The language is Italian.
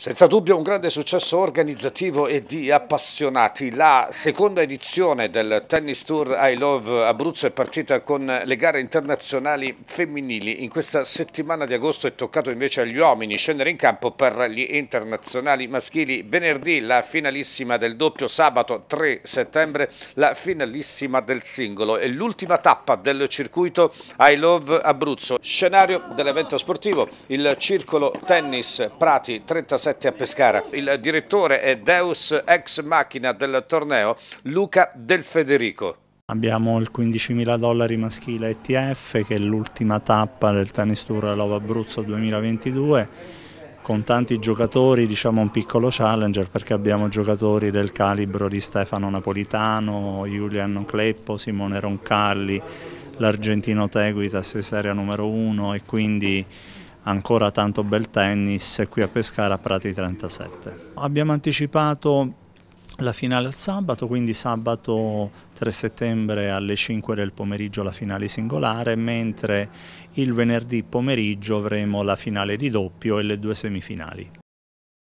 Senza dubbio un grande successo organizzativo e di appassionati. La seconda edizione del Tennis Tour I Love Abruzzo è partita con le gare internazionali femminili. In questa settimana di agosto è toccato invece agli uomini scendere in campo per gli internazionali maschili. Venerdì la finalissima del doppio, sabato 3 settembre la finalissima del singolo e l'ultima tappa del circuito I Love Abruzzo. Scenario dell'evento sportivo, il circolo tennis Prati 37 7 a Pescara. Il direttore è Deus ex macchina del torneo Luca Del Federico. Abbiamo il 15.000 dollari maschile ETF che è l'ultima tappa del Tennis Tour Lova Abruzzo 2022 con tanti giocatori, diciamo un piccolo challenger perché abbiamo giocatori del calibro di Stefano Napolitano, Julian Cleppo, Simone Roncalli, l'argentino Teguita, Teguitas, seria numero 1 e quindi ancora tanto bel tennis qui a Pescara a Prati 37. Abbiamo anticipato la finale al sabato, quindi sabato 3 settembre alle 5 del pomeriggio la finale singolare, mentre il venerdì pomeriggio avremo la finale di doppio e le due semifinali.